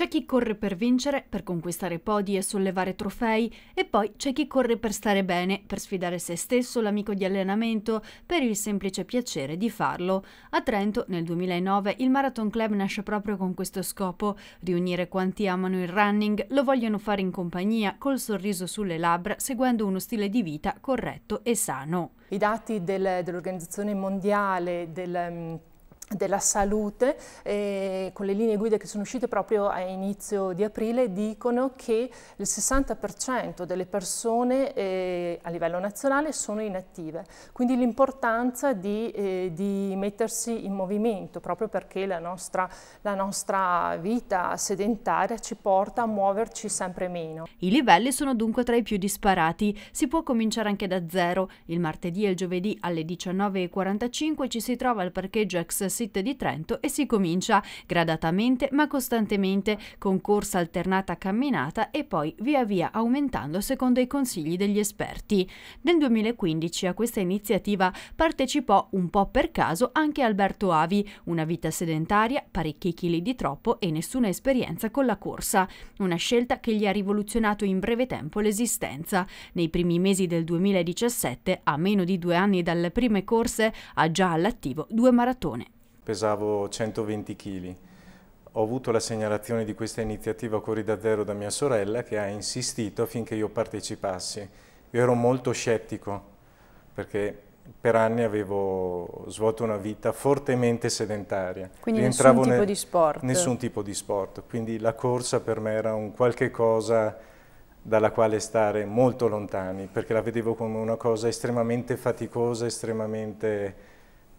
C'è chi corre per vincere, per conquistare podi e sollevare trofei, e poi c'è chi corre per stare bene, per sfidare se stesso, l'amico di allenamento, per il semplice piacere di farlo. A Trento, nel 2009, il Marathon Club nasce proprio con questo scopo, riunire quanti amano il running, lo vogliono fare in compagnia, col sorriso sulle labbra, seguendo uno stile di vita corretto e sano. I dati del, dell'Organizzazione Mondiale del mm, della salute, eh, con le linee guida che sono uscite proprio a inizio di aprile, dicono che il 60% delle persone eh, a livello nazionale sono inattive. Quindi l'importanza di, eh, di, mettersi in movimento, proprio perché la nostra, la nostra vita sedentaria ci porta a muoverci sempre meno. I livelli sono dunque tra i più disparati. Si può cominciare anche da zero. Il martedì e il giovedì alle 19.45 ci si trova al parcheggio ex SIT di Trento e si comincia gradatamente ma costantemente con corsa alternata camminata e poi via via aumentando secondo i consigli degli esperti. Nel 2015 a questa iniziativa partecipò un po' per caso anche Alberto Avi, una vita sedentaria, parecchi chili di troppo e nessuna esperienza con la corsa, una scelta che gli ha rivoluzionato in breve tempo l'esistenza. Nei primi mesi del 2017, a meno di due anni dalle prime corse, ha già all'attivo due maratone pesavo 120 kg. Ho avuto la segnalazione di questa iniziativa Corri da Zero da mia sorella che ha insistito affinché io partecipassi. Io ero molto scettico perché per anni avevo svolto una vita fortemente sedentaria. Quindi Rientravo nessun tipo nel, di sport? Nessun tipo di sport, quindi la corsa per me era un qualche cosa dalla quale stare molto lontani, perché la vedevo come una cosa estremamente faticosa, estremamente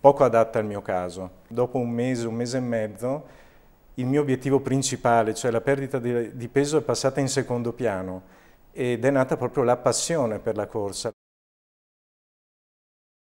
poco adatta al mio caso. Dopo un mese, un mese e mezzo, il mio obiettivo principale, cioè la perdita di, peso, è passata in secondo piano ed è nata proprio la passione per la corsa.